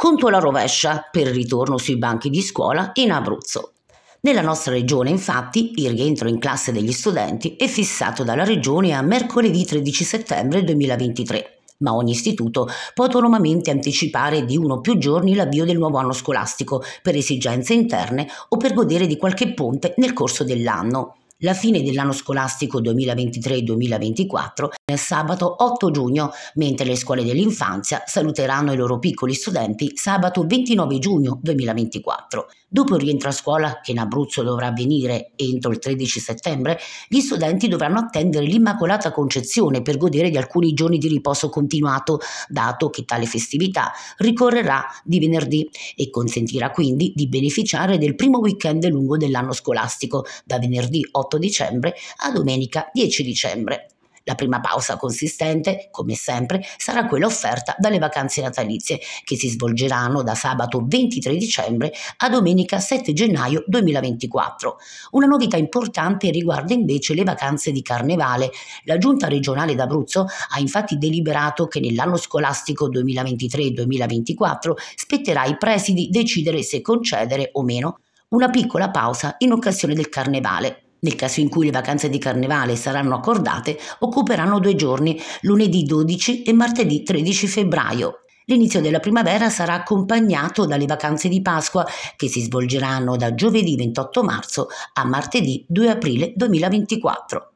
conto alla rovescia per il ritorno sui banchi di scuola in Abruzzo. Nella nostra regione, infatti, il rientro in classe degli studenti è fissato dalla regione a mercoledì 13 settembre 2023, ma ogni istituto può autonomamente anticipare di uno o più giorni l'avvio del nuovo anno scolastico per esigenze interne o per godere di qualche ponte nel corso dell'anno. La fine dell'anno scolastico 2023-2024 è sabato 8 giugno, mentre le scuole dell'infanzia saluteranno i loro piccoli studenti sabato 29 giugno 2024. Dopo il rientro a scuola, che in Abruzzo dovrà avvenire entro il 13 settembre, gli studenti dovranno attendere l'Immacolata Concezione per godere di alcuni giorni di riposo continuato, dato che tale festività ricorrerà di venerdì e consentirà quindi di beneficiare del primo weekend lungo dell'anno scolastico, da venerdì 8 8 dicembre a domenica 10 dicembre. La prima pausa consistente, come sempre, sarà quella offerta dalle vacanze natalizie, che si svolgeranno da sabato 23 dicembre a domenica 7 gennaio 2024. Una novità importante riguarda invece le vacanze di carnevale. La Giunta regionale d'Abruzzo ha infatti deliberato che nell'anno scolastico 2023-2024 spetterà ai presidi decidere se concedere o meno una piccola pausa in occasione del carnevale nel caso in cui le vacanze di carnevale saranno accordate, occuperanno due giorni, lunedì 12 e martedì 13 febbraio. L'inizio della primavera sarà accompagnato dalle vacanze di Pasqua che si svolgeranno da giovedì 28 marzo a martedì 2 aprile 2024.